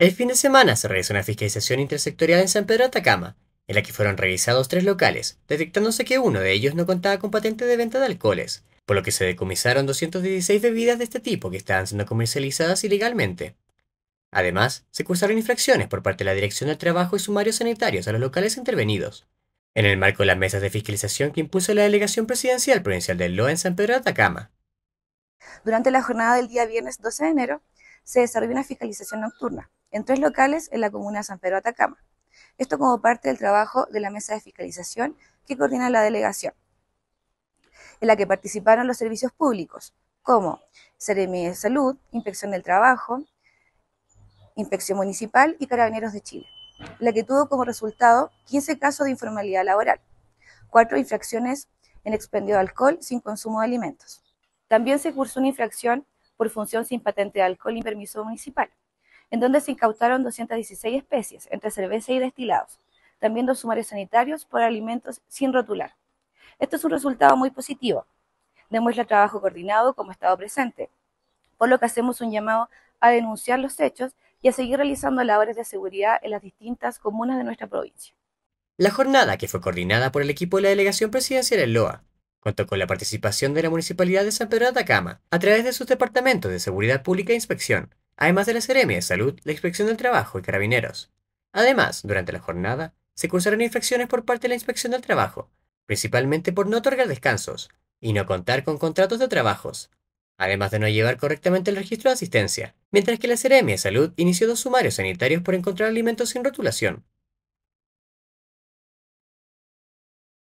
El fin de semana se realizó una fiscalización intersectorial en San Pedro Atacama, en la que fueron revisados tres locales, detectándose que uno de ellos no contaba con patente de venta de alcoholes, por lo que se decomisaron 216 bebidas de este tipo que estaban siendo comercializadas ilegalmente. Además, se cursaron infracciones por parte de la Dirección del Trabajo y sumarios sanitarios a los locales intervenidos. En el marco de las mesas de fiscalización que impuso la delegación presidencial provincial del LOA en San Pedro de Atacama. Durante la jornada del día viernes 12 de enero, se desarrolló una fiscalización nocturna, en tres locales en la comuna de San Pedro Atacama. Esto como parte del trabajo de la mesa de fiscalización que coordina la delegación, en la que participaron los servicios públicos, como Seremi de Salud, Inspección del Trabajo, Inspección Municipal y Carabineros de Chile, la que tuvo como resultado 15 casos de informalidad laboral, cuatro infracciones en expendio de alcohol sin consumo de alimentos. También se cursó una infracción por función sin patente de alcohol y permiso municipal en donde se incautaron 216 especies, entre cerveza y destilados, también dos sumarios sanitarios por alimentos sin rotular. Esto es un resultado muy positivo, demuestra trabajo coordinado como Estado presente, por lo que hacemos un llamado a denunciar los hechos y a seguir realizando labores de seguridad en las distintas comunas de nuestra provincia. La jornada, que fue coordinada por el equipo de la Delegación Presidencial en Loa, contó con la participación de la Municipalidad de San Pedro de Atacama, a través de sus departamentos de Seguridad Pública e Inspección, además de la Ceremia de Salud, la Inspección del Trabajo y Carabineros. Además, durante la jornada, se cursaron infracciones por parte de la Inspección del Trabajo, principalmente por no otorgar descansos y no contar con contratos de trabajos, además de no llevar correctamente el registro de asistencia, mientras que la ceremia de Salud inició dos sumarios sanitarios por encontrar alimentos sin rotulación,